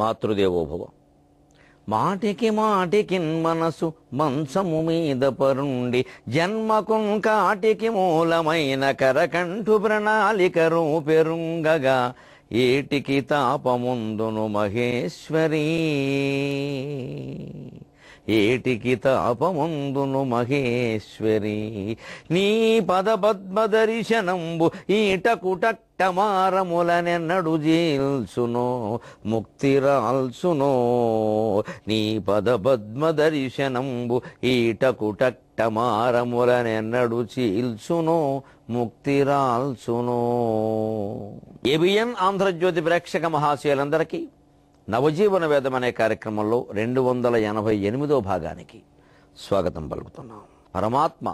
మాతృదేవోభవ మాటికి మాటికిన్ మనసు మంచము మీద పరుండి జన్మకుం కాటికి మూలమైన కరకంఠు ప్రణాళిక రూపెరుంగగా ఏటికి తాపముందును మహేశ్వరీ ఏటికి తాపముందును మహేశ్వరి నీ పద పద్మ దర్శనంబు ఈటకుట మారములనెన్నడు జీల్సునో రాల్సునో నీ పద పద్మ దర్శనంబు ఈటకుటట్టమారములనెన్నడు చీల్సునో రాల్సునో ఏబిఎన్ ఆంధ్రజ్యోతి ప్రేక్షక మహాశయులందరికీ నవజీవన వేదం అనే కార్యక్రమంలో రెండు వందల ఎనభై ఎనిమిదో భాగానికి స్వాగతం పలుకుతున్నాం పరమాత్మ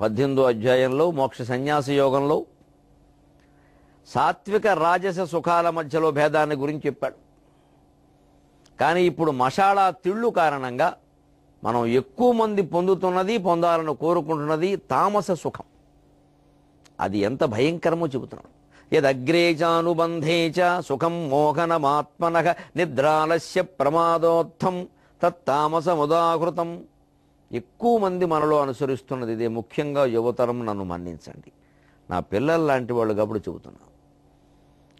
పద్దెనిమిదో అధ్యాయంలో మోక్ష సన్యాస యోగంలో సాత్విక రాజస సుఖాల మధ్యలో భేదాన్ని గురించి చెప్పాడు కానీ ఇప్పుడు మషాళా తిళ్ళు కారణంగా మనం ఎక్కువ మంది పొందుతున్నది పొందాలని కోరుకుంటున్నది తామస సుఖం అది ఎంత భయంకరమో చెబుతున్నాడు యదగ్రే చ సుఖం మోహనమాత్మన నిద్రాలస్య ప్రమాదోత్థం తత్తామసముదాహృతం ఎక్కువ మంది మనలో అనుసరిస్తున్నది ఇదే ముఖ్యంగా యువతరం నన్ను మన్నించండి నా పిల్లలు లాంటి వాళ్ళు కాబట్టి చెబుతున్నాను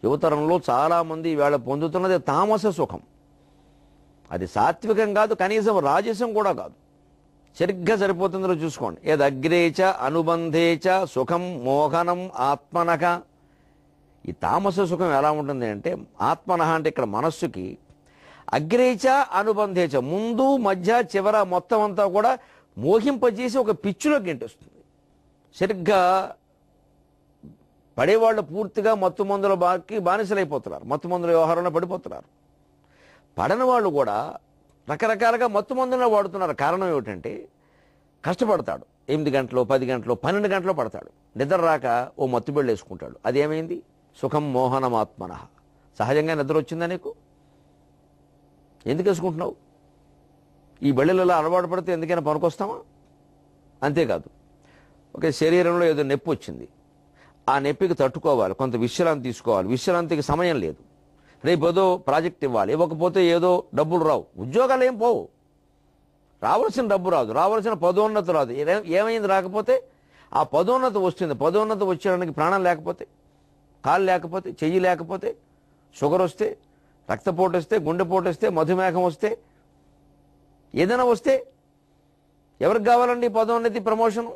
యువతరంలో చాలామంది ఈవేళ పొందుతున్నది తామస సుఖం అది సాత్వికం కాదు కనీసం రాజసం కూడా కాదు సరిగ్గా సరిపోతుందో చూసుకోండి అనుబంధే అనుబంధేచ సుఖం మోహనం ఆత్మనక ఈ తామస సుఖం ఎలా ఉంటుంది అంటే ఆత్మన అంటే ఇక్కడ మనస్సుకి అగ్రేచ అనుబంధేచ ముందు మధ్య చివర మొత్తం అంతా కూడా మోహింపజేసి ఒక పిచ్చులో గెంటొస్తుంది సరిగ్గా పడేవాళ్ళు పూర్తిగా మత్తు మందుల బాకి బానిసలైపోతున్నారు మత్తు మందుల వ్యవహారంలో పడిపోతున్నారు పడని వాళ్ళు కూడా రకరకాలుగా మత్తు మందులను వాడుతున్నారు కారణం ఏమిటంటే కష్టపడతాడు ఎనిమిది గంటలు పది గంటలు పన్నెండు గంటలు పడతాడు నిద్ర రాక ఓ మత్తుబెళ్ళు వేసుకుంటాడు అదేమైంది సుఖం మోహనమాత్మన సహజంగా నిద్ర వచ్చిందా నీకు ఎందుకు వేసుకుంటున్నావు ఈ బళ్ళలలో అలవాటు పడితే ఎందుకైనా పనికొస్తామా అంతేకాదు ఓకే శరీరంలో ఏదో నొప్పి వచ్చింది ఆ నొప్పికి తట్టుకోవాలి కొంత విశ్రాంతి తీసుకోవాలి విశ్రాంతికి సమయం లేదు రేపు ఏదో ప్రాజెక్ట్ ఇవ్వాలి ఇవ్వకపోతే ఏదో డబ్బులు రావు ఉద్యోగాలు ఏం పోవు రావాల్సిన డబ్బు రాదు రావాల్సిన పదోన్నతి రాదు ఏమైంది రాకపోతే ఆ పదోన్నతి వస్తుంది పదోన్నతి వచ్చేయడానికి ప్రాణం లేకపోతే కాలు లేకపోతే చెయ్యి లేకపోతే షుగర్ వస్తే రక్తపోటు వస్తే గుండెపోటు వస్తే మధుమేహం వస్తే ఏదైనా వస్తే ఎవరికి కావాలండి పదోన్నతి ప్రమోషను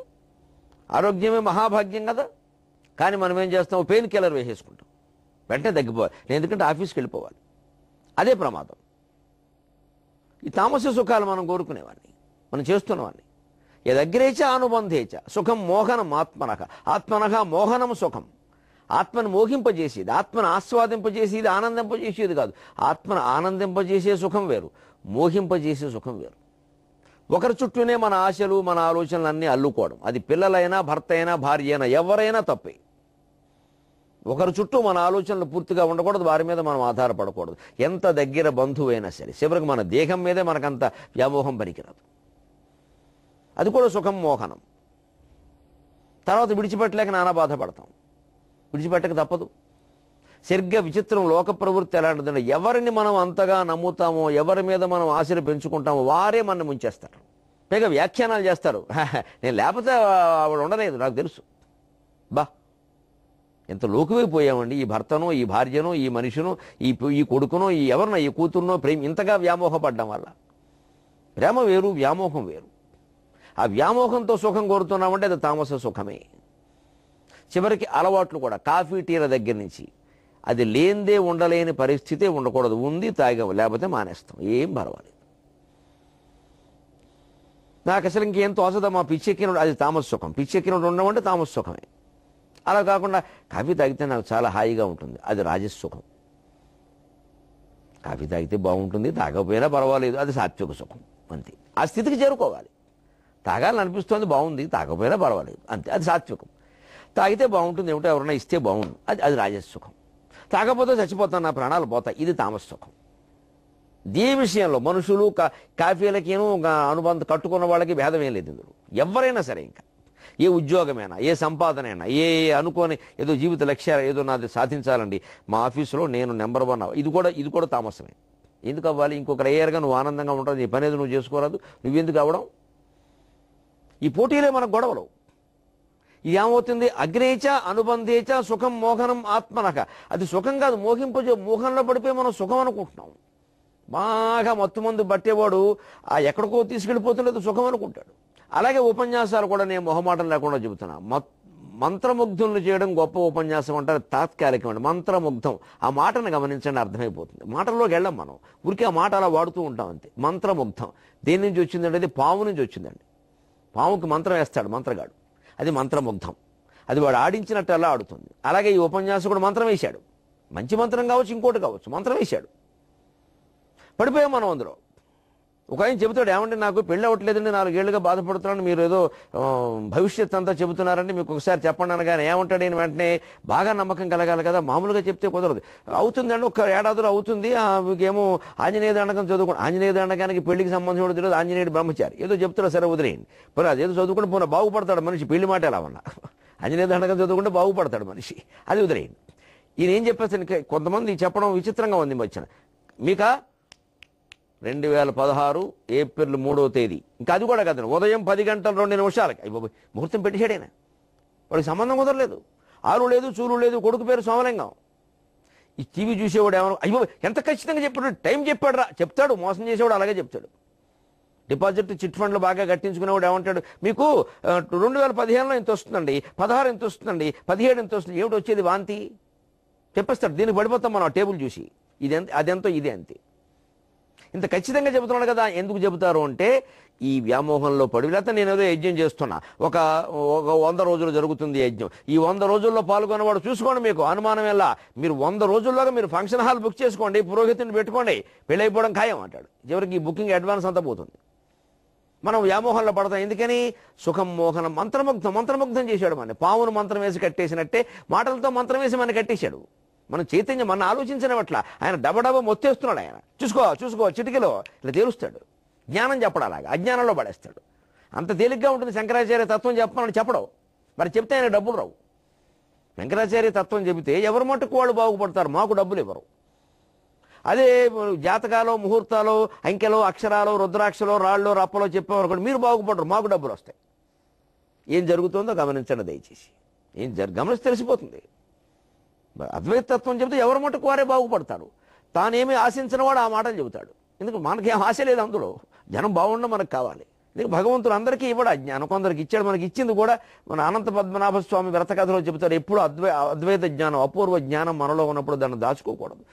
ఆరోగ్యమే మహాభాగ్యం కదా కానీ మనం ఏం చేస్తాం పెయిన్ కిల్లర్ వేసేసుకుంటాం వెంటనే తగ్గిపోవాలి ఎందుకంటే ఆఫీస్కి వెళ్ళిపోవాలి అదే ప్రమాదం ఈ తామస సుఖాలు మనం కోరుకునేవాడిని మనం చేస్తున్నవాడిని యదగ్రేచ అనుబంధేచ సుఖం మోహనం ఆత్మనహ ఆత్మనహ మోహనం సుఖం ఆత్మను మోహింపజేసేది ఆత్మను ఆస్వాదింపజేసేది ఆనందింపజేసేది కాదు ఆత్మను ఆనందింపజేసే సుఖం వేరు మోహింపజేసే సుఖం వేరు ఒకరి చుట్టూనే మన ఆశలు మన ఆలోచనలు అన్నీ అల్లుకోవడం అది పిల్లలైనా భర్త అయినా భార్య అయినా ఎవరైనా తప్పే ఒకరి చుట్టూ మన ఆలోచనలు పూర్తిగా ఉండకూడదు వారి మీద మనం ఆధారపడకూడదు ఎంత దగ్గర బంధువైనా సరే చివరికి మన దేహం మీదే మనకంత వ్యామోహం పనికిరాదు అది కూడా సుఖం మోహనం తర్వాత విడిచిపెట్టలేక నానా బాధపడతాం విడిచిపెట్టక తప్పదు సరిగ్గా విచిత్రం లోక ప్రవృత్తి ఎలాంటిదంటే ఎవరిని మనం అంతగా నమ్ముతామో ఎవరి మీద మనం ఆశలు పెంచుకుంటామో వారే మనం ముంచేస్తారు పైగా వ్యాఖ్యానాలు చేస్తారు నేను లేకపోతే ఆవిడ ఉండలేదు నాకు తెలుసు బా ఎంత లోకువైపోయామండి ఈ భర్తను ఈ భార్యను ఈ మనిషిను ఈ ఈ కొడుకును ఈ ఎవరినో ఈ కూతురునో ప్రేమ ఇంతగా వ్యామోహపడ్డం వల్ల ప్రేమ వేరు వ్యామోహం వేరు ఆ వ్యామోహంతో సుఖం కోరుతున్నామంటే అది తామస సుఖమే చివరికి అలవాట్లు కూడా కాఫీ టీల దగ్గర నుంచి అది లేనిదే ఉండలేని పరిస్థితి ఉండకూడదు ఉంది తాగం లేకపోతే మానేస్తాం ఏం పర్వాలేదు నాకు అసలు ఇంకేం తోచదా మా పిచ్చెక్కినప్పుడు అది తామస్సుఖం పిచ్చెక్కినప్పుడు ఉండమంటే తామస్సుఖమే అలా కాకుండా కాఫీ తాగితే నాకు చాలా హాయిగా ఉంటుంది అది రాజసుఖం కాఫీ తాగితే బాగుంటుంది తాగకపోయినా పర్వాలేదు అది సాత్విక సుఖం అంతే ఆ స్థితికి చేరుకోవాలి తాగాలని అనిపిస్తుంది బాగుంది తాగకపోయినా పర్వాలేదు అంతే అది సాత్వికం తాగితే బాగుంటుంది ఏమిటో ఎవరైనా ఇస్తే బాగుండు అది అది రాజసుఖం తాగకపోతే చచ్చిపోతాను నా ప్రాణాలు పోతాయి ఇది తామసుఖం దీని విషయంలో మనుషులు కా కాఫీలకేనూ అనుబంధం కట్టుకున్న వాళ్ళకి భేదమేం లేదు ఇందులో ఎవరైనా సరే ఇంకా ఏ ఉద్యోగమైనా ఏ సంపాదన అయినా ఏ అనుకోని ఏదో జీవిత లక్ష్యాలు ఏదో నాది సాధించాలండి మా ఆఫీసులో నేను నెంబర్ వన్ ఇది కూడా ఇది కూడా తామసమే ఎందుకు అవ్వాలి ఇంకొక లేయర్గా నువ్వు ఆనందంగా ఉంటావు నీ పని నువ్వు చేసుకోరాదు నువ్వెందుకు అవ్వడం ఈ పోటీలే మనకు గొడవలు ఏమవుతుంది అగ్నేచ అనుబంధేచ సుఖం మోహనం ఆత్మనక అది సుఖం కాదు మోహింపజే మోహంలో పడిపోయి మనం సుఖం అనుకుంటున్నాం బాగా మత్తు మందు పట్టేవాడు ఆ ఎక్కడికో తీసుకెళ్ళిపోతున్నది సుఖం అనుకుంటాడు అలాగే ఉపన్యాసాలు కూడా నేను మొహమాటం లేకుండా చెబుతున్నా మంత్రముగ్ధులను చేయడం గొప్ప ఉపన్యాసం అంటారు తాత్కాలికమైన మంత్రముగ్ధం ఆ మాటను గమనించండి అర్థమైపోతుంది మాటల్లోకి వెళ్ళం మనం ఊరికే ఆ మాట అలా వాడుతూ ఉంటాం అంతే మంత్రముగ్ధం దేని నుంచి వచ్చిందంటే పాము నుంచి వచ్చిందండి పాముకి మంత్రం వేస్తాడు మంత్రగాడు అది మంత్రముగ్ధం అది వాడు ఆడించినట్టు అలా ఆడుతుంది అలాగే ఈ ఉపన్యాసకుడు మంత్రం వేశాడు మంచి మంత్రం కావచ్చు ఇంకోటి కావచ్చు మంత్రం వేశాడు పడిపోయాం మనం అందులో ఒక ఆయన చెబుతాడు ఏమంటే నాకు పెళ్ళి అవ్వట్లేదండి నాలుగేళ్లుగా బాధపడుతున్నాను మీరు ఏదో భవిష్యత్ అంతా చెబుతున్నారండి మీకు ఒకసారి చెప్పండి అనగానే ఏమంటాడు నేను వెంటనే బాగా నమ్మకం కలగాలి కదా మామూలుగా చెప్తే కుదరదు అవుతుందండి ఒక ఏడాదులు అవుతుంది మీకేమో ఆంజనేయ దండకం చదువుకోండి ఆంజనేయ దండకానికి పెళ్లికి సంబంధించిన తెలియదు ఆంజనేయుడు బ్రహ్మచారి ఏదో చెప్తారో సరే వదిలేయండి పోరా అదేదో చదువుకుంటే పోనీ బాగుపడతాడు మనిషి పెళ్లి మాట ఎలా ఉన్నా ఆంజనేయ దండకం చదువుకుంటే బాగుపడతాడు మనిషి అది వదిలేయండి ఈయన ఏం చెప్పేస్తాను కొంతమంది చెప్పడం విచిత్రంగా ఉంది మధ్యన మీకా రెండు వేల పదహారు ఏప్రిల్ మూడవ తేదీ ఇంకా అది కూడా కదా ఉదయం పది గంటల రెండు నిమిషాలకి అయ్యి ముహూర్తం పెట్టేశాడైనా వాడికి సంబంధం కుదరలేదు ఆరు లేదు చూలు లేదు కొడుకు పేరు సోమలింగం ఈ టీవీ చూసేవాడు ఏమో అయ్యో ఎంత ఖచ్చితంగా చెప్పాడు టైం చెప్పాడు రా చెప్తాడు మోసం చేసేవాడు అలాగే చెప్తాడు డిపాజిట్ చిట్ ఫండ్లు బాగా కట్టించుకునేవాడు ఏమంటాడు మీకు రెండు వేల పదిహేనులో ఇంత వస్తుందండి పదహారు ఇంత వస్తుందండి పదిహేడు ఇంత వస్తుంది ఏమిటి వచ్చేది వాంతి చెప్పేస్తాడు దీనికి పడిపోతాం మనం టేబుల్ చూసి ఇది ఎంత అదెంతో ఇదే అంతే ఇంత ఖచ్చితంగా చెబుతున్నాడు కదా ఎందుకు చెబుతారు అంటే ఈ వ్యామోహంలో పడి లేకపోతే నేను ఏదో యజ్ఞం చేస్తున్నా ఒక ఒక వంద రోజులు జరుగుతుంది యజ్ఞం ఈ వంద రోజుల్లో పాల్గొనేవాడు చూసుకోండి మీకు అనుమానం ఎలా మీరు వంద రోజుల్లోగా మీరు ఫంక్షన్ హాల్ బుక్ చేసుకోండి పురోహితుని పెట్టుకోండి అయిపోవడం ఖాయం అంటాడు చివరికి ఈ బుకింగ్ అడ్వాన్స్ అంతా పోతుంది మనం వ్యామోహంలో పడతాం ఎందుకని సుఖం మోహనం మంత్రముగ్ధం మంత్రముగ్ధం చేశాడు మన పావును మంత్రం వేసి కట్టేసినట్టే మాటలతో మంత్రం వేసి మన కట్టేశాడు మనం చైతన్యం మన ఆలోచించిన పట్ల ఆయన డబడబ మొత్తేస్తున్నాడు ఆయన చూసుకో చూసుకో చిటికలో ఇలా తేలుస్తాడు జ్ఞానం చెప్పడం అలాగా అజ్ఞానంలో పడేస్తాడు అంత తేలిగ్గా ఉంటుంది శంకరాచార్య తత్వం చెప్పమని చెప్పడం మరి చెప్తే ఆయన డబ్బులు రావు శంకరాచార్య తత్వం చెబితే ఎవరు మటుకు వాళ్ళు బాగుపడతారు మాకు డబ్బులు ఇవ్వరు అదే జాతకాలు ముహూర్తాలు అంకెలు అక్షరాలు రుద్రాక్షలు రాళ్ళు రప్పలో చెప్పేవారు మీరు బాగుపడరు మాకు డబ్బులు వస్తాయి ఏం జరుగుతుందో గమనించండి దయచేసి ఏం జరు గమనిస్తే తెలిసిపోతుంది అద్వైతత్వం చెబితే ఎవరి మటుకు వారే బాగుపడతాడు తానేమి ఆశించిన వాడు ఆ మాటలు చెబుతాడు ఎందుకు మనకేం ఆశ లేదు అందులో జనం బాగుండ మనకు కావాలి ఎందుకు భగవంతుడు అందరికీ ఇవ్వడు జ్ఞానం కొందరికి ఇచ్చాడు మనకి ఇచ్చింది కూడా మన అనంత పద్మనాభ స్వామి కథలో చెబుతారు ఎప్పుడు అద్వై అద్వైత జ్ఞానం అపూర్వ జ్ఞానం మనలో ఉన్నప్పుడు దాన్ని దాచుకోకూడదు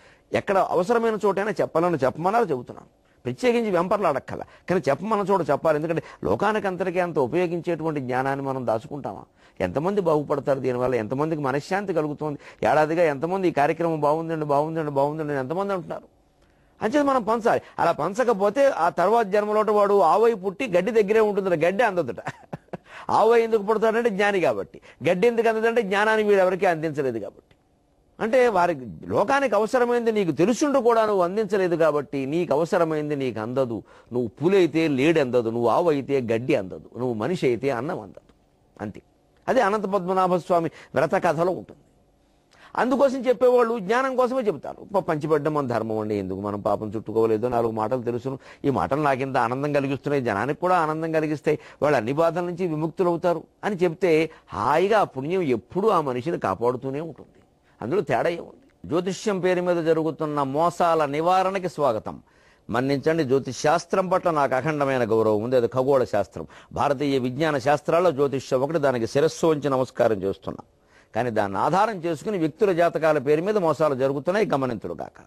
ఎక్కడ అవసరమైన చోటైనా చెప్పాలని చెప్పమన్నారు చెబుతున్నాను ప్రత్యేకించి వెంపర్లాడక్కల కానీ చెప్ప మనం చూడ చెప్పాలి ఎందుకంటే లోకానికి అంతటికీ అంత ఉపయోగించేటువంటి జ్ఞానాన్ని మనం దాచుకుంటామా ఎంతమంది బాగుపడతారు దీనివల్ల ఎంతమందికి మనశ్శాంతి కలుగుతుంది ఏడాదిగా ఎంతమంది ఈ కార్యక్రమం బాగుందండి బాగుందండి బాగుందండి ఎంతమంది అంటున్నారు అంచేది మనం పంచాలి అలా పంచకపోతే ఆ తర్వాత జన్మలోట వాడు ఆవై పుట్టి గడ్డి దగ్గరే ఉంటుంది గడ్డి అందదుట ఆవై ఎందుకు పుడతాడంటే జ్ఞాని కాబట్టి గడ్డి ఎందుకు అందదంటే జ్ఞానాన్ని మీరు ఎవరికీ అందించలేదు కాబట్టి అంటే వారికి లోకానికి అవసరమైంది నీకు తెలుసుండు కూడా నువ్వు అందించలేదు కాబట్టి నీకు అవసరమైంది నీకు అందదు నువ్వు పులైతే లేడి అందదు నువ్వు ఆవు అయితే గడ్డి అందదు నువ్వు మనిషి అయితే అన్నం అందదు అంతే అదే అనంత పద్మనాభస్వామి వ్రత కథలో ఉంటుంది అందుకోసం చెప్పేవాళ్ళు జ్ఞానం కోసమే చెబుతారు పంచిపెట్టడం మన ధర్మం అండి ఎందుకు మనం పాపం చుట్టుకోవలేదు నాలుగు మాటలు తెలుసును ఈ మాటలు ఇంత ఆనందం కలిగిస్తున్నాయి జనానికి కూడా ఆనందం కలిగిస్తాయి వాళ్ళు అన్ని బాధల నుంచి విముక్తులు అవుతారు అని చెప్తే హాయిగా ఆ పుణ్యం ఎప్పుడూ ఆ మనిషిని కాపాడుతూనే ఉంటుంది అందులో తేడా ఏముంది జ్యోతిష్యం పేరు మీద జరుగుతున్న మోసాల నివారణకి స్వాగతం మన్నించండి జ్యోతిష్ శాస్త్రం పట్ల నాకు అఖండమైన గౌరవం ఉంది అది ఖగోళ శాస్త్రం భారతీయ విజ్ఞాన శాస్త్రాల్లో జ్యోతిష్యం ఒకటి దానికి శిరస్సు ఉంచి నమస్కారం చేస్తున్నా కానీ దాన్ని ఆధారం చేసుకుని వ్యక్తుల జాతకాల పేరు మీద మోసాలు జరుగుతున్నాయి కాక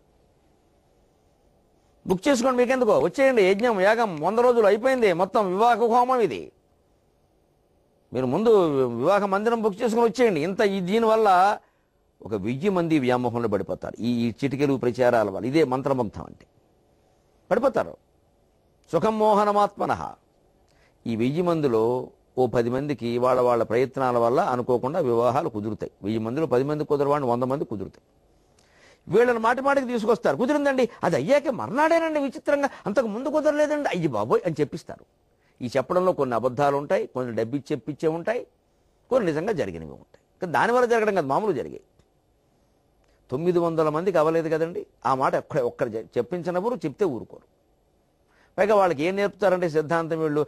బుక్ చేసుకోండి మీకెందుకో వచ్చేయండి యజ్ఞం యాగం వంద రోజులు అయిపోయింది మొత్తం వివాహ హోమం ఇది మీరు ముందు వివాహ మందిరం బుక్ చేసుకుని వచ్చేయండి ఇంత ఈ దీనివల్ల ఒక వెయ్యి మంది వ్యామోహంలో పడిపోతారు ఈ చిటికెలు ప్రచారాల వల్ల ఇదే మంత్రముగ్ధం అంటే పడిపోతారు సుఖం మోహనమాత్మన ఈ వెయ్యి మందిలో ఓ పది మందికి వాళ్ళ వాళ్ళ ప్రయత్నాల వల్ల అనుకోకుండా వివాహాలు కుదురుతాయి వెయ్యి మందిలో పది మంది కుదరవాడిని వంద మంది కుదురుతాయి వీళ్ళని మాటి మాటికి తీసుకొస్తారు కుదిరిందండి అది అయ్యాక మర్నాడేనండి విచిత్రంగా అంతకు ముందు కుదరలేదండి అయ్యి బాబోయ్ అని చెప్పిస్తారు ఈ చెప్పడంలో కొన్ని అబద్ధాలు ఉంటాయి కొన్ని డబ్బిచ్చి చెప్పించే ఉంటాయి కొన్ని నిజంగా జరిగినవి ఉంటాయి దానివల్ల జరగడం కాదు మామూలు జరిగాయి తొమ్మిది వందల మందికి అవ్వలేదు కదండి ఆ మాట ఒక్క ఒక్కడ చెప్పించినప్పుడు చెప్తే ఊరుకోరు పైగా వాళ్ళకి ఏం నేర్పుతారంటే సిద్ధాంతం వీళ్ళు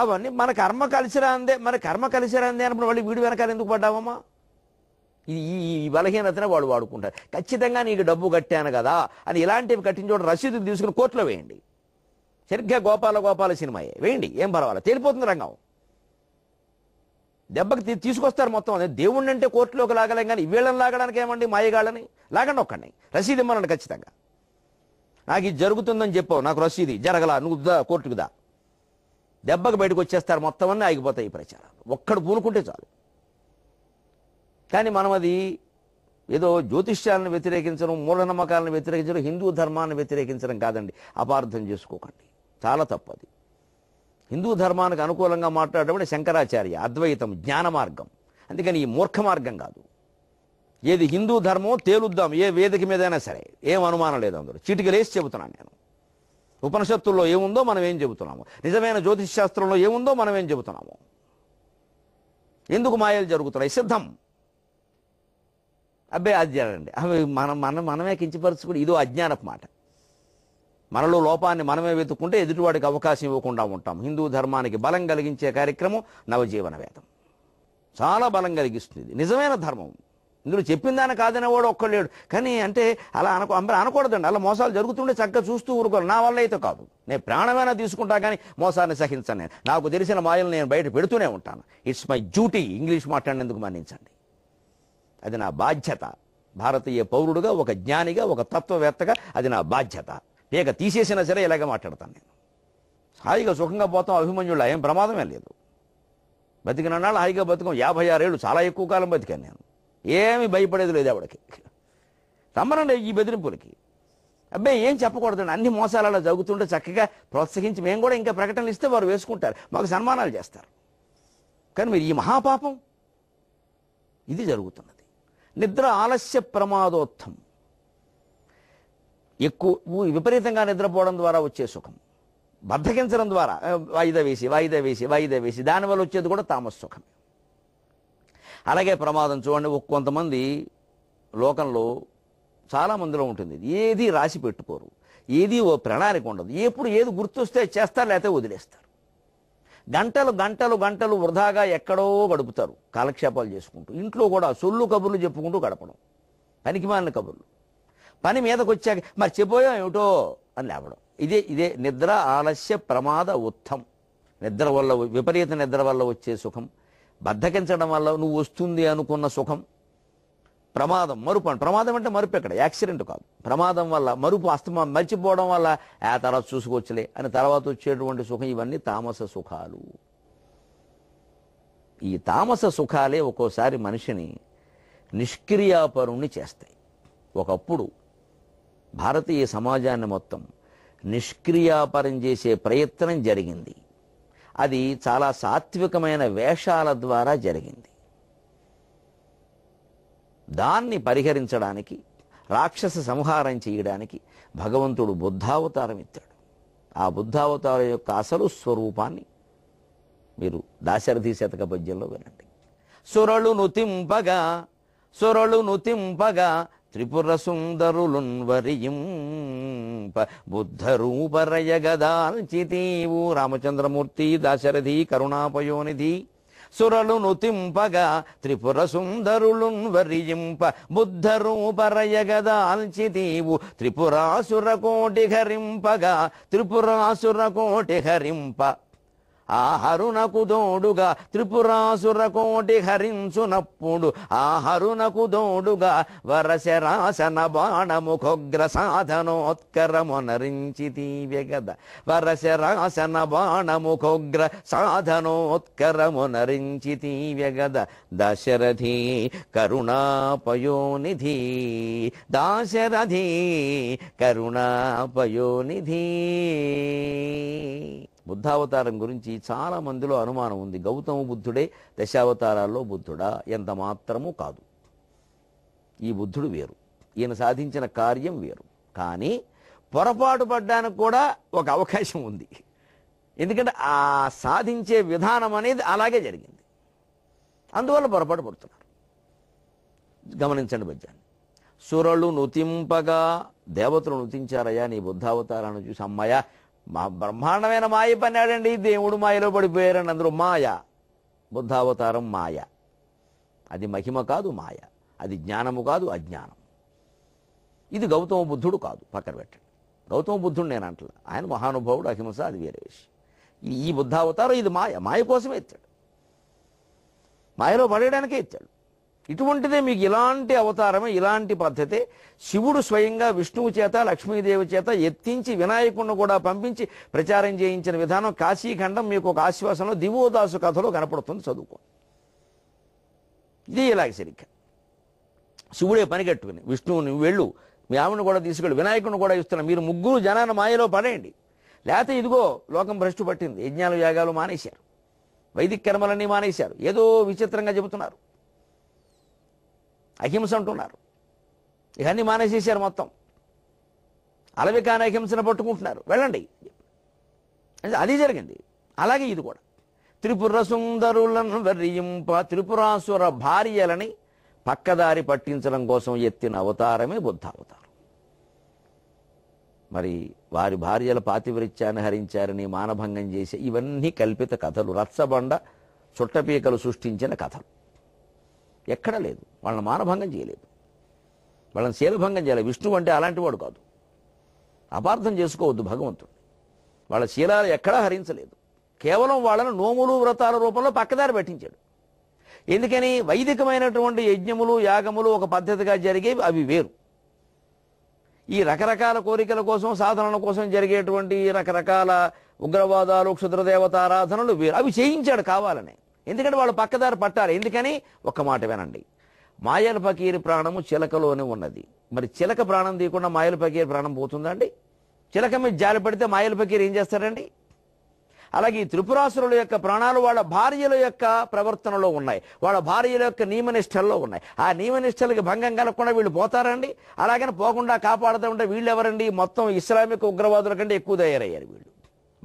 అవన్నీ మన కర్మ కలిసిరా అందే మన కర్మ కలిసిరా అందే అన్నప్పుడు వాళ్ళు వీడి వెనకాల ఎందుకు పడ్డావమ్మా ఈ ఈ బలహీనతనే వాళ్ళు వాడుకుంటారు ఖచ్చితంగా నీకు డబ్బు కట్టాను కదా అని ఇలాంటివి కట్టిన రసీదు తీసుకుని కోర్టులో వేయండి సరిగ్గా గోపాల గోపాల సినిమాయే వేయండి ఏం పర్వాలేదు తేలిపోతుంది రంగం దెబ్బకి తీసుకొస్తారు మొత్తం అదే దేవుణ్ణి అంటే కోర్టులోకి లాగలేం కానీ వీళ్ళని లాగడానికి ఏమండి మాయగాళ్ళని లాగండి ఒక్కడిని రసీదు ఇమ్మనండి ఖచ్చితంగా నాకు ఇది జరుగుతుందని చెప్పావు నాకు రసీది జరగల నువ్వు కోర్టుకు దా దెబ్బకు బయటకు వచ్చేస్తారు మొత్తం అన్నీ ఆగిపోతాయి ఈ ప్రచారాలు ఒక్కడు పూనుకుంటే చాలు కానీ మనం అది ఏదో జ్యోతిష్యాలను వ్యతిరేకించడం మూఢనమ్మకాలను వ్యతిరేకించడం హిందూ ధర్మాన్ని వ్యతిరేకించడం కాదండి అపార్థం చేసుకోకండి చాలా తప్పది హిందూ ధర్మానికి అనుకూలంగా మాట్లాడేటప్పుడు శంకరాచార్య అద్వైతం జ్ఞాన మార్గం అందుకని ఈ మూర్ఖ మార్గం కాదు ఏది హిందూ ధర్మం తేలుద్దాం ఏ వేదిక మీదైనా సరే ఏం అనుమానం లేదు అందరూ చిటికలేసి చెబుతున్నాను నేను ఉపనిషత్తుల్లో ఏముందో మనం ఏం చెబుతున్నాము నిజమైన జ్యోతిష్ శాస్త్రంలో ఏముందో మనం ఏం చెబుతున్నాము ఎందుకు మాయలు జరుగుతున్నాయి సిద్ధం అబ్బే అది జరగండి అవి మనం మనం మనమే కించపరచుకుని ఇదో అజ్ఞానపు మాట మనలో లోపాన్ని మనమే వెతుక్కుంటే ఎదుటివాడికి అవకాశం ఇవ్వకుండా ఉంటాం హిందూ ధర్మానికి బలం కలిగించే కార్యక్రమం నవజీవన వేదం చాలా బలం కలిగిస్తుంది నిజమైన ధర్మం ఇందులో చెప్పిందాన కాదనే వాడు ఒక్కలేడు కానీ అంటే అలా అనుకో అందరూ అనకూడదండి అలా మోసాలు జరుగుతుంటే చక్కగా చూస్తూ ఊరుకోరు నా వల్ల అయితే కాదు నేను ప్రాణమైనా తీసుకుంటా కానీ మోసాన్ని సహించను నేను నాకు తెలిసిన మాయలు నేను బయట పెడుతూనే ఉంటాను ఇట్స్ మై డ్యూటీ ఇంగ్లీష్ మాట్లాడినందుకు మన్నించండి అది నా బాధ్యత భారతీయ పౌరుడుగా ఒక జ్ఞానిగా ఒక తత్వవేత్తగా అది నా బాధ్యత లేక తీసేసినా సరే ఇలాగే మాట్లాడతాను నేను హాయిగా సుఖంగా పోతాం అభిమన్యుడు ఏం ప్రమాదమే లేదు నాళ్ళు హాయిగా బతుకం యాభై ఆరేళ్ళు చాలా ఎక్కువ కాలం బతికాను నేను ఏమి భయపడేది లేదు ఆవిడకి రమ్మనం ఈ బెదిరింపులకి అబ్బాయి ఏం చెప్పకూడదండి అన్ని మోసాలు అలా జరుగుతుంటే చక్కగా ప్రోత్సహించి మేము కూడా ఇంకా ప్రకటనలు ఇస్తే వారు వేసుకుంటారు మాకు సన్మానాలు చేస్తారు కానీ మీరు ఈ మహాపాపం ఇది జరుగుతున్నది నిద్ర ఆలస్య ప్రమాదోత్తం ఎక్కువ విపరీతంగా నిద్రపోవడం ద్వారా వచ్చే సుఖం బద్ధకించడం ద్వారా వాయిదా వేసి వాయిదా వేసి వాయిదా వేసి దానివల్ల వచ్చేది కూడా తామస్ సుఖం అలాగే ప్రమాదం చూడండి కొంతమంది లోకంలో చాలా మందిలో ఉంటుంది ఏది రాసి పెట్టుకోరు ఏది ఓ ప్రణాళిక ఉండదు ఎప్పుడు ఏది గుర్తొస్తే చేస్తారు లేకపోతే వదిలేస్తారు గంటలు గంటలు గంటలు వృధాగా ఎక్కడో గడుపుతారు కాలక్షేపాలు చేసుకుంటూ ఇంట్లో కూడా సొల్లు కబుర్లు చెప్పుకుంటూ గడపడం పనికిమాలిన కబుర్లు పని మీదకి వచ్చాక చెప్పబోయా ఏమిటో అని లేవడం ఇదే ఇదే నిద్ర ఆలస్య ప్రమాద ఉత్తం నిద్ర వల్ల విపరీత నిద్ర వల్ల వచ్చే సుఖం బద్ధకించడం వల్ల నువ్వు వస్తుంది అనుకున్న సుఖం ప్రమాదం మరుపు ప్రమాదం అంటే మరుపు ఎక్కడ యాక్సిడెంట్ కాదు ప్రమాదం వల్ల మరుపు అస్తమా మర్చిపోవడం వల్ల ఆ తర్వాత చూసుకోవచ్చులే అని తర్వాత వచ్చేటువంటి సుఖం ఇవన్నీ తామస సుఖాలు ఈ తామస సుఖాలే ఒక్కోసారి మనిషిని నిష్క్రియాపరుణ్ణి చేస్తాయి ఒకప్పుడు భారతీయ సమాజాన్ని మొత్తం నిష్క్రియాపరం చేసే ప్రయత్నం జరిగింది అది చాలా సాత్వికమైన వేషాల ద్వారా జరిగింది దాన్ని పరిహరించడానికి రాక్షస సంహారం చేయడానికి భగవంతుడు బుద్ధావతారం ఇచ్చాడు ఆ బుద్ధావతారం యొక్క అసలు స్వరూపాన్ని మీరు దాశరథి శతక పద్యంలో వినండి సురళును తింపగా సురళును తింపగా త్రిపుర బుద్ధ రూపరయ బుద్ధరూపరయగదాల్చితీవు రామచంద్రమూర్తి దాశరథి కరుణాపయోనిధి సురలు నుతింపగా త్రిపుర సుందరులున్ వరియింప బుద్ధ రూపరయ బుద్ధరూపరయగదాల్చితీవు త్రిపురాసుర కోటి హరింపగా త్రిపురాసుర కోటి హరింప ఆ హరునకు దోడుగా త్రిపురాసుర కోటి హరించునప్పుడు ఆ హరునకు దోడుగా వరశరాసన బాణముఖోగ్ర సాధనోత్కరమునరించితీవ్య గద వరశరాసన సాధనోత్కరము నరించి తీవ్యగద దశరథి కరుణాపయోనిధి దాశరథి కరుణాపయోనిధి బుద్ధావతారం గురించి చాలా మందిలో అనుమానం ఉంది గౌతమ బుద్ధుడే దశావతారాల్లో బుద్ధుడా ఎంత మాత్రమూ కాదు ఈ బుద్ధుడు వేరు ఈయన సాధించిన కార్యం వేరు కానీ పొరపాటు పడ్డానికి కూడా ఒక అవకాశం ఉంది ఎందుకంటే ఆ సాధించే విధానం అనేది అలాగే జరిగింది అందువల్ల పొరపాటు పడుతున్నారు గమనించండి పద్యాన్ని సురలు నుతింపగా దేవతలు నుతించారయ్యా నీ బుద్ధావతారాన్ని చూసి అమ్మాయ మా బ్రహ్మాండమైన మాయ పన్నాడండి దేవుడు మాయలో పడిపోయారని అందరూ మాయ బుద్ధావతారం మాయ అది మహిమ కాదు మాయ అది జ్ఞానము కాదు అజ్ఞానం ఇది గౌతమ బుద్ధుడు కాదు పక్కన పెట్టండి గౌతమ బుద్ధుడు నేను అంటే ఆయన మహానుభావుడు అహింస అది వేరే విషయం ఈ బుద్ధావతారం ఇది మాయ మాయ కోసమే ఎత్తాడు మాయలో పడేయడానికే ఎత్తాడు ఇటువంటిదే మీకు ఇలాంటి అవతారమే ఇలాంటి పద్ధతే శివుడు స్వయంగా విష్ణువు చేత లక్ష్మీదేవి చేత ఎత్తించి వినాయకుడిని కూడా పంపించి ప్రచారం చేయించిన విధానం కాశీఖండం మీకు ఒక ఆశ్వాసంలో దివోదాసు కథలో కనపడుతుంది చదువుకో ఇది ఇలాగ సరిగ్గా శివుడే పనిగట్టుకుని విష్ణువు నువ్వు వెళ్ళు మీ ఆమెను కూడా తీసుకెళ్ళి వినాయకుడిని కూడా ఇస్తున్నా మీరు ముగ్గురు జనాన్ని మాయలో పడేయండి లేకపోతే ఇదిగో లోకం భ్రష్టు పట్టింది యజ్ఞాలు యాగాలు మానేశారు వైదిక కర్మలన్నీ మానేశారు ఏదో విచిత్రంగా చెబుతున్నారు అహింస అంటున్నారు ఇవన్నీ మానేసేసారు మొత్తం అలవికాన అహింసను పట్టుకుంటున్నారు వెళ్ళండి అది జరిగింది అలాగే ఇది కూడా త్రిపుర సుందరులను వెర్రియింప త్రిపురాసుర భార్యలని పక్కదారి పట్టించడం కోసం ఎత్తిన అవతారమే బుద్ధ అవతారం మరి వారి భార్యల పాతివృత్యాన్ని హరించారని మానభంగం చేసే ఇవన్నీ కల్పిత కథలు రత్సబండ చుట్టపీకలు సృష్టించిన కథలు ఎక్కడ లేదు వాళ్ళని మానభంగం చేయలేదు వాళ్ళని శీలభంగం చేయలేదు విష్ణువు అంటే అలాంటి వాడు కాదు అపార్థం చేసుకోవద్దు భగవంతుడు వాళ్ళ శీలాలు ఎక్కడా హరించలేదు కేవలం వాళ్ళను నోములు వ్రతాల రూపంలో పక్కదారి పట్టించాడు ఎందుకని వైదికమైనటువంటి యజ్ఞములు యాగములు ఒక పద్ధతిగా జరిగేవి అవి వేరు ఈ రకరకాల కోరికల కోసం సాధనల కోసం జరిగేటువంటి రకరకాల ఉగ్రవాదాలు క్షుద్రదేవతారాధనలు వేరు అవి చేయించాడు కావాలని ఎందుకంటే వాళ్ళు పక్కదారి పట్టారు ఎందుకని ఒక్క మాట వినండి మాయల పకీరి ప్రాణము చిలకలోనే ఉన్నది మరి చిలక ప్రాణం తీయకుండా మాయల పకీరి ప్రాణం పోతుందండి చిలక మీద జాలి పడితే మాయల పకీరి ఏం చేస్తారండి అలాగే ఈ త్రిపురాసురుల యొక్క ప్రాణాలు వాళ్ళ భార్యల యొక్క ప్రవర్తనలో ఉన్నాయి వాళ్ళ భార్యల యొక్క నియమనిష్టల్లో ఉన్నాయి ఆ నియమనిష్టలకి భంగం కలగకుండా వీళ్ళు పోతారండి అలాగని పోకుండా కాపాడుతూ ఉంటే వీళ్ళు ఎవరండి మొత్తం ఇస్లామిక్ ఉగ్రవాదుల కంటే ఎక్కువ తయారయ్యారు వీళ్ళు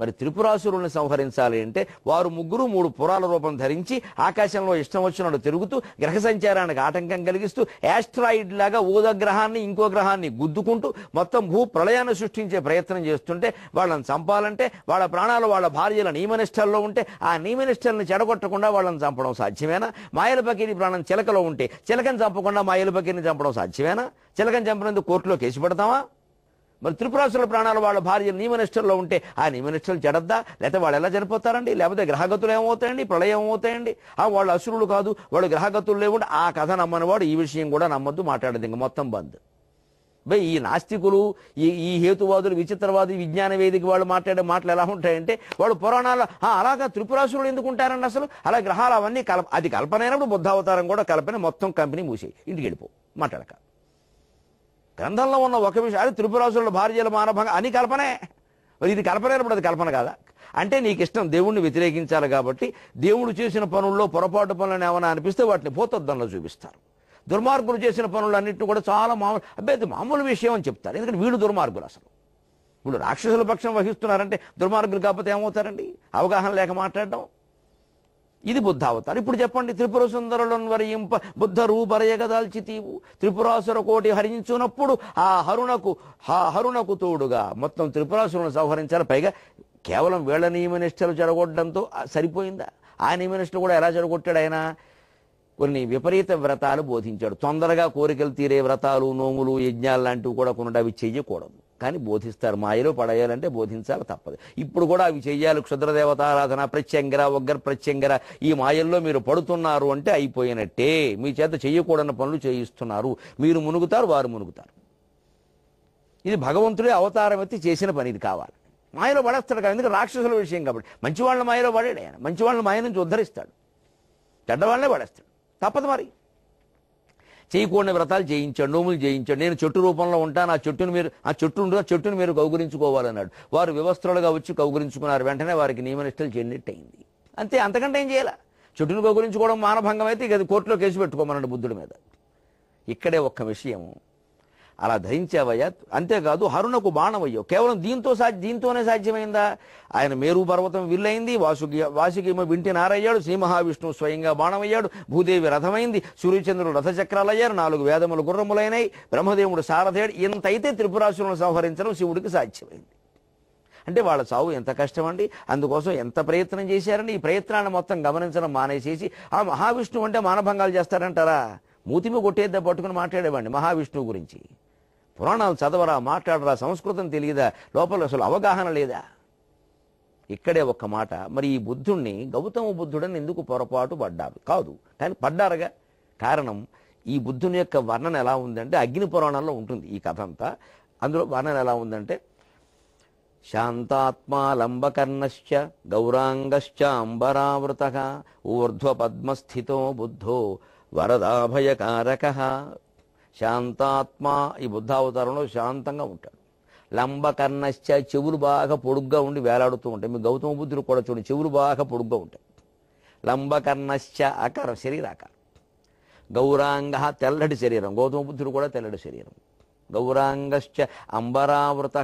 మరి త్రిపురాసురుల్ని సంహరించాలి అంటే వారు ముగ్గురు మూడు పురాల రూపం ధరించి ఆకాశంలో ఇష్టం వచ్చినట్టు తిరుగుతూ గ్రహ సంచారానికి ఆటంకం కలిగిస్తూ యాస్ట్రాయిడ్ లాగా ఊద గ్రహాన్ని ఇంకో గ్రహాన్ని గుద్దుకుంటూ మొత్తం భూ ప్రళయాన్ని సృష్టించే ప్రయత్నం చేస్తుంటే వాళ్ళని చంపాలంటే వాళ్ళ ప్రాణాలు వాళ్ళ భార్యల నియమనిష్టల్లో ఉంటే ఆ నియమనిష్టల్ని చెడగొట్టకుండా వాళ్ళని చంపడం సాధ్యమేనా మాయల పకిరి ప్రాణం చిలకలో ఉంటే చిలకని చంపకుండా మాయల పకిరిని చంపడం సాధ్యమేనా చిలకని చంపినందుకు కోర్టులో కేసు పెడతామా మరి త్రిపురాసుల ప్రాణాలు వాళ్ళ భార్య నియమనిష్టల్లో ఉంటే ఆ నియమనిష్టలు జడద్దా లేకపోతే వాళ్ళు ఎలా చనిపోతారండి లేకపోతే గ్రహగతులు ఏమవుతాయండి ప్రళయం అవుతాయండి ఆ వాళ్ళు అసురులు కాదు వాళ్ళు గ్రహగతులు లేవుండి ఆ కథ నమ్మనివాడు ఈ విషయం కూడా నమ్మద్దు మాట్లాడదు ఇంక మొత్తం బంద్ బై ఈ నాస్తికులు ఈ ఈ హేతువాదులు విచిత్రవాది విజ్ఞాన వేదిక వాళ్ళు మాట్లాడే మాటలు ఎలా ఉంటాయంటే వాళ్ళు పురాణాలు అలాగా త్రిపురాసురులు ఎందుకు ఉంటారండి అసలు అలా గ్రహాలు అవన్నీ కల అది కల్పనైనప్పుడు బుద్ధావతారం కూడా కల్పన మొత్తం కంపెనీ మూసేయి ఇంటికి వెళ్ళిపో మాట్లాడక గ్రంథంలో ఉన్న ఒక విషయం అది త్రిపురాసులు భార్యల మానభంగ అని కల్పనే మరి ఇది కల్పనేనప్పుడు అది కల్పన కాదా అంటే నీకు ఇష్టం దేవుణ్ణి వ్యతిరేకించాలి కాబట్టి దేవుడు చేసిన పనుల్లో పొరపాటు పనులను ఏమైనా అనిపిస్తే వాటిని పోతద్దంలో చూపిస్తారు దుర్మార్గులు చేసిన పనులు అన్నింటి కూడా చాలా మామూలు అబ్బాయి మామూలు విషయం అని చెప్తారు ఎందుకంటే వీళ్ళు దుర్మార్గులు అసలు వీళ్ళు రాక్షసుల పక్షం వహిస్తున్నారంటే దుర్మార్గులు కాకపోతే ఏమవుతారండి అవగాహన లేక మాట్లాడడం ఇది బుద్ధ అవతారం ఇప్పుడు చెప్పండి త్రిపుర సుందరులను వరింప బుద్ధ రూపరయగదాల్చితీవు త్రిపురాసుర కోటి హరించునప్పుడు ఆ హరుణకు ఆ హరుణకు తోడుగా మొత్తం త్రిపురాసురులను సంహరించాలి పైగా కేవలం వేళ నియమ నిష్టలు జరగొట్టడంతో సరిపోయిందా ఆ నియమ కూడా ఎలా జరగొట్టాడు ఆయన కొన్ని విపరీత వ్రతాలు బోధించాడు తొందరగా కోరికలు తీరే వ్రతాలు నోములు యజ్ఞాలు లాంటివి కూడా కొన్ని అవి చెయ్యకూడదు కానీ బోధిస్తారు మాయలో పడేయాలంటే బోధించాలి తప్పదు ఇప్పుడు కూడా అవి చెయ్యాలి ఆరాధన ప్రత్యంగర ఒగ్గర ప్రత్యంగర ఈ మాయల్లో మీరు పడుతున్నారు అంటే అయిపోయినట్టే మీ చేత చెయ్యకూడని పనులు చేయిస్తున్నారు మీరు మునుగుతారు వారు మునుగుతారు ఇది భగవంతుడే అవతారం ఎత్తి చేసిన పని ఇది కావాలి మాయలో పడేస్తాడు కదా ఎందుకంటే రాక్షసుల విషయం కాబట్టి మంచివాళ్ళ మాయలో పడాడు ఆయన మంచివాళ్ళ మాయ నుంచి ఉద్ధరిస్తాడు చెడ్డవాళ్ళనే పడేస్తాడు తప్పదు మరి చేయకూడని వ్రతాలు చేయించాడు నోములు చేయించాడు నేను చెట్టు రూపంలో ఉంటాను ఆ చెట్టును మీరు ఆ చెట్టు ఉండదు ఆ చెట్టును మీరు కౌగురించుకోవాలన్నాడు వారు వివస్త్రులుగా వచ్చి కౌగురించుకున్నారు వెంటనే వారికి నియమనిష్టలు చెందినట్టు అంతే అంతకంటే ఏం చేయాల చెట్టును కౌగురించుకోవడం మానభంగం అయితే ఇక కోర్టులో కేసు పెట్టుకోమన్నాడు బుద్ధుడి మీద ఇక్కడే ఒక్క విషయం అలా ధరించావయ్యా అంతేకాదు హరుణకు బాణమయ్యో కేవలం దీంతో సాధ్య దీంతోనే సాధ్యమైందా ఆయన మేరు పర్వతం విల్లైంది వాసుకి వాసుకి వింటి నారయ్యాడు శ్రీ మహావిష్ణువు స్వయంగా బాణమయ్యాడు భూదేవి రథమైంది సూర్యచంద్రుడు రథచక్రాలయ్యారు నాలుగు వేదములు గుర్రములైనాయి బ్రహ్మదేవుడు సారథేడు ఇంతైతే త్రిపురాసులను సంహరించడం శివుడికి సాధ్యమైంది అంటే వాళ్ళ చావు ఎంత కష్టం అండి అందుకోసం ఎంత ప్రయత్నం చేశారని ఈ ప్రయత్నాన్ని మొత్తం గమనించడం మానేసేసి ఆ మహావిష్ణువు అంటే మానభంగాలు చేస్తారంటారా మూతిమి కొట్టేద్దా పట్టుకుని మాట్లాడేవాడిని మహావిష్ణువు గురించి పురాణాలు చదవరా మాట్లాడరా సంస్కృతం తెలియదా లోపల అసలు అవగాహన లేదా ఇక్కడే ఒక్క మాట మరి ఈ బుద్ధుణ్ణి గౌతమ బుద్ధుడని ఎందుకు పొరపాటు పడ్డారు కాదు కానీ పడ్డారుగా కారణం ఈ బుద్ధుని యొక్క వర్ణన ఎలా ఉందంటే అగ్ని పురాణంలో ఉంటుంది ఈ కథ అంతా అందులో వర్ణన ఎలా ఉందంటే శాంతాత్మాలంబకర్ణశ్చ గౌరాంగశ్చ అంబరావృత ఊర్ధ్వపద్మస్థితో బుద్ధో వరదాభయకారక శాంతాత్మ ఈ బుద్ధావతారంలో శాంతంగా ఉంటాడు లంబకర్ణశ్చ చెవులు బాగా పొడుగ్గా ఉండి వేలాడుతూ ఉంటాయి మీ గౌతమ బుద్ధులు కూడా చూడండి చెవులు బాగా పొడుగ్గా ఉంటాయి లంబకర్ణశ్చ అకర శరీరాకారం గౌరాంగ తెల్లటి శరీరం గౌతమ బుద్ధుడు కూడా తెల్లటి శరీరం గౌరాంగశ్చ అంబరావృత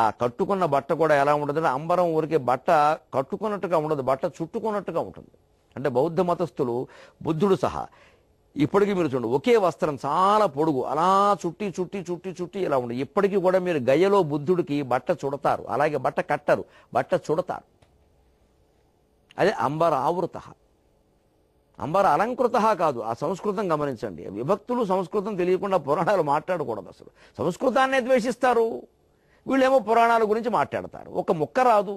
ఆ కట్టుకున్న బట్ట కూడా ఎలా ఉంటుందంటే అంబరం ఊరికే బట్ట కట్టుకున్నట్టుగా ఉండదు బట్ట చుట్టుకున్నట్టుగా ఉంటుంది అంటే బౌద్ధ మతస్థులు బుద్ధుడు సహా ఇప్పటికీ మీరు చూడండి ఒకే వస్త్రం చాలా పొడుగు అలా చుట్టి చుట్టి చుట్టి చుట్టి ఇలా ఉండి ఇప్పటికీ కూడా మీరు గయ్యలో బుద్ధుడికి బట్ట చుడతారు అలాగే బట్ట కట్టరు బట్ట చుడతారు అదే అంబర ఆవృత అంబర అలంకృత కాదు ఆ సంస్కృతం గమనించండి విభక్తులు సంస్కృతం తెలియకుండా పురాణాలు మాట్లాడకూడదు అసలు సంస్కృతాన్నే ద్వేషిస్తారు వీళ్ళేమో పురాణాల గురించి మాట్లాడతారు ఒక ముక్క రాదు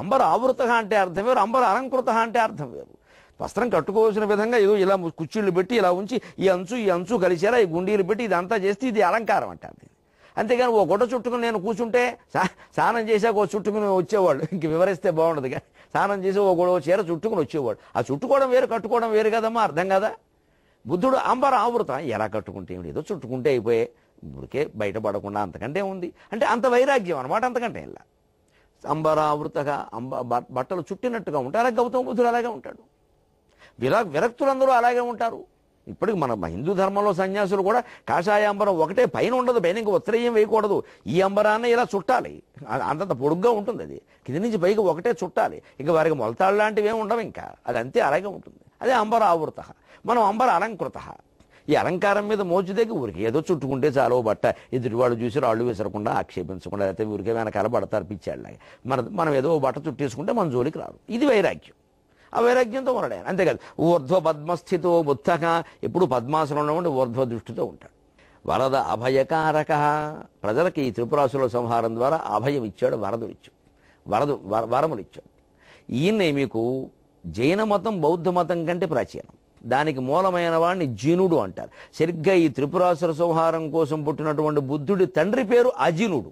అంబర ఆవృత అంటే అర్థం వేరు అంబర అలంకృత అంటే అర్థం వేరు వస్త్రం కట్టుకోవాల్సిన విధంగా ఏదో ఇలా కుర్చీళ్ళు పెట్టి ఇలా ఉంచి ఈ అంచు ఈ అంచు కలిసేలా ఈ గుండీలు పెట్టి ఇదంతా చేస్తే ఇది అలంకారం అంటారు అంతేగాని ఓ గొడ్డ చుట్టుకుని నేను కూర్చుంటే స్నానం చేశాక ఓ చుట్టుకుని వచ్చేవాళ్ళు ఇంక వివరిస్తే బాగుండదు స్నానం చేసి ఓ గొడవ చీర చుట్టుకుని వచ్చేవాడు ఆ చుట్టుకోవడం వేరు కట్టుకోవడం వేరు కదమ్మా అర్థం కదా బుద్ధుడు అంబర ఆవృతం ఎలా కట్టుకుంటే ఏదో చుట్టుకుంటే అయిపోయే ఊరికే బయటపడకుండా అంతకంటే ఉంది అంటే అంత వైరాగ్యం అనమాట అంతకంటే ఇలా అంబరావృతగా అంబ బట్టలు చుట్టినట్టుగా ఉంటారు అలాగే గౌతమ బుద్ధుడు అలాగే ఉంటాడు విరా విరక్తులందరూ అలాగే ఉంటారు ఇప్పటికి మన హిందూ ధర్మంలో సన్యాసులు కూడా కాషాయాంబరం ఒకటే పైన ఉండదు పైన ఇంకా ఉత్తరేయం వేయకూడదు ఈ అంబరాన్ని ఇలా చుట్టాలి అంతంత పొడుగ్గా ఉంటుంది అది కింద నుంచి పైకి ఒకటే చుట్టాలి ఇంకా వారికి మొలతాళ్ళు లాంటివి ఏమి ఉండవు ఇంకా అది అంతే అలాగే ఉంటుంది అదే అంబర ఆవృత మనం అంబర అలంకృత ఈ అలంకారం మీద మోజు దగ్గర ఊరికి ఏదో చుట్టుకుంటే చాలు బట్ట ఎదుటి వాళ్ళు చూసి రాళ్ళు విసరకుండా ఆక్షేపించకుండా లేకపోతే ఊరికే వెనకాల పడతారు పిచ్చాళ్ళగా మన మనం ఏదో బట్ట చుట్టేసుకుంటే మన జోలికి రారు ఇది వైరాగ్యం ఆ వైరాగ్యంతో ఉన్నాడు ఆయన అంతేకాదు ఊర్ధ్వ పద్మస్థితో బుద్ధక ఎప్పుడు పద్మాసనంలో ఉండి ఊర్ధ్వ దృష్టితో ఉంటాడు వరద అభయకారక ప్రజలకి ఈ త్రిపురాసుల సంహారం ద్వారా అభయం ఇచ్చాడు వరదులు ఇచ్చాడు వరదు వరములు ఇచ్చాడు ఈయన్నే మీకు జైన మతం బౌద్ధ మతం కంటే ప్రాచీనం దానికి మూలమైన వాడిని జీనుడు అంటారు సరిగ్గా ఈ త్రిపురాసుర సంహారం కోసం పుట్టినటువంటి బుద్ధుడి తండ్రి పేరు అజీనుడు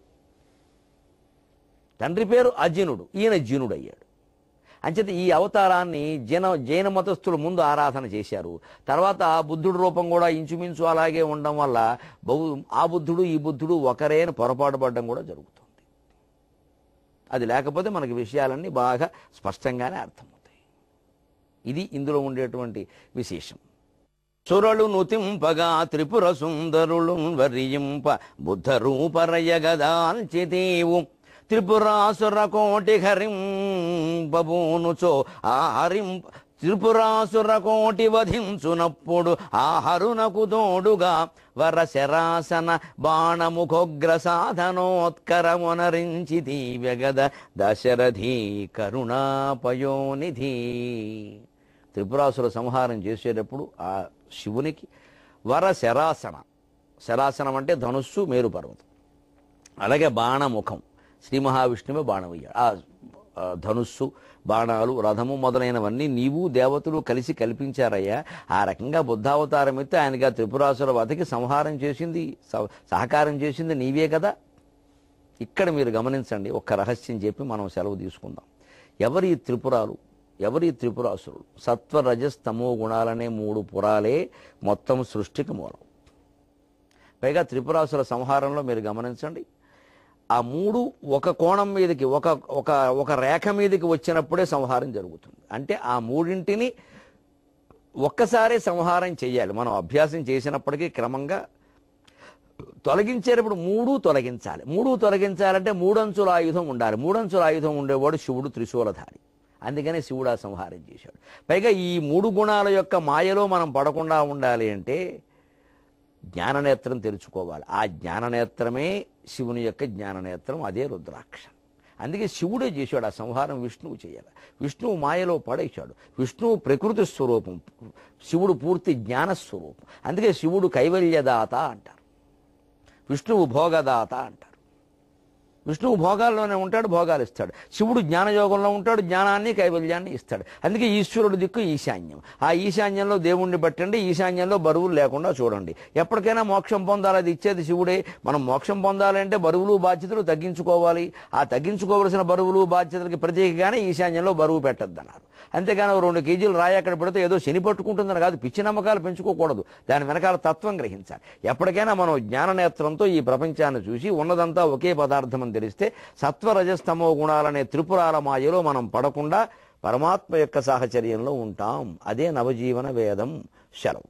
తండ్రి పేరు అజీనుడు ఈయన జీనుడు అయ్యాడు అంచేత ఈ అవతారాన్ని జైన జైన మతస్థులు ముందు ఆరాధన చేశారు తర్వాత బుద్ధుడు రూపం కూడా ఇంచుమించు అలాగే ఉండడం వల్ల బహు ఆ బుద్ధుడు ఈ బుద్ధుడు ఒకరే అని పొరపాటు పడడం కూడా జరుగుతుంది అది లేకపోతే మనకి విషయాలన్నీ బాగా స్పష్టంగానే అర్థమవుతాయి ఇది ఇందులో ఉండేటువంటి విశేషం సురళు నుతింపగా త్రిపుర సుందరులు వరియింప బుద్ధ రూపరయగదాల్చితేవు త్రిపురాసుర కోటి హరిం బబూనుచో ఆ హరిం త్రిపురాసుర కోటి వధించునప్పుడు ఆ హరునకు తోడుగా వరశరాసన బాణముఖోగ్ర సాధనోత్కరమునరించి దివ్యగద దశరథి కరుణాపయోనిధి త్రిపురాసుర సంహారం చేసేటప్పుడు ఆ శివునికి వర శరాసన శరాసనం అంటే ధనుస్సు మేరు పర్వతం అలాగే బాణముఖం శ్రీ మహావిష్ణువే బాణమయ్యాడు ఆ ధనుస్సు బాణాలు రథము మొదలైనవన్నీ నీవు దేవతలు కలిసి కల్పించారయ్యా ఆ రకంగా బుద్ధావతారం ఎత్తి ఆయనగా త్రిపురాసుల వతకి సంహారం చేసింది సహకారం చేసింది నీవే కదా ఇక్కడ మీరు గమనించండి ఒక్క రహస్యం చెప్పి మనం సెలవు తీసుకుందాం ఎవరి త్రిపురాలు ఎవరి త్రిపురాసురులు సత్వ రజస్తమో గుణాలనే మూడు పురాలే మొత్తం సృష్టికి మూలం పైగా త్రిపురాసుల సంహారంలో మీరు గమనించండి ఆ మూడు ఒక కోణం మీదకి ఒక ఒక ఒక రేఖ మీదకి వచ్చినప్పుడే సంహారం జరుగుతుంది అంటే ఆ మూడింటిని ఒక్కసారే సంహారం చేయాలి మనం అభ్యాసం చేసినప్పటికీ క్రమంగా తొలగించేటప్పుడు మూడు తొలగించాలి మూడు తొలగించాలంటే మూడంచుల ఆయుధం ఉండాలి మూడంచుల ఆయుధం ఉండేవాడు శివుడు త్రిశూలధారి అందుకనే శివుడు ఆ సంహారం చేశాడు పైగా ఈ మూడు గుణాల యొక్క మాయలో మనం పడకుండా ఉండాలి అంటే జ్ఞాననేత్రం తెరుచుకోవాలి ఆ జ్ఞాననేత్రమే శివుని యొక్క జ్ఞాననేత్రం అదే రుద్రాక్ష అందుకే శివుడే చేశాడు ఆ సంహారం విష్ణువు చేయాలి విష్ణువు మాయలో పడేశాడు విష్ణువు ప్రకృతి స్వరూపం శివుడు పూర్తి జ్ఞానస్వరూపం అందుకే శివుడు కైవల్యదాత అంటారు విష్ణువు భోగదాత అంటారు విష్ణువు భోగాల్లోనే ఉంటాడు భోగాలు ఇస్తాడు శివుడు జ్ఞానయోగంలో ఉంటాడు జ్ఞానాన్ని కైవల్యాన్ని ఇస్తాడు అందుకే ఈశ్వరుడు దిక్కు ఈశాన్యం ఆ ఈశాన్యంలో దేవుణ్ణి పట్టండి ఈశాన్యంలో బరువులు లేకుండా చూడండి ఎప్పటికైనా మోక్షం పొందాలి అది ఇచ్చేది శివుడే మనం మోక్షం పొందాలంటే బరువులు బాధ్యతలు తగ్గించుకోవాలి ఆ తగ్గించుకోవలసిన బరువులు బాధ్యతలకి ప్రత్యేకగానే ఈశాన్యంలో బరువు పెట్టద్దన్నారు అంతేగాని రెండు కేజీలు రాయి అక్కడ పెడితే ఏదో శని పట్టుకుంటుందని కాదు పిచ్చి నమ్మకాలు పెంచుకోకూడదు దాని వెనకాల తత్వం గ్రహించాలి ఎప్పటికైనా మనం జ్ఞాననేత్రంతో ఈ ప్రపంచాన్ని చూసి ఉన్నదంతా ఒకే పదార్థం అని తెలిస్తే సత్వరజస్తమో గుణాలనే త్రిపురాల మాయలో మనం పడకుండా పరమాత్మ యొక్క సాహచర్యంలో ఉంటాం అదే నవజీవన వేదం సెలవు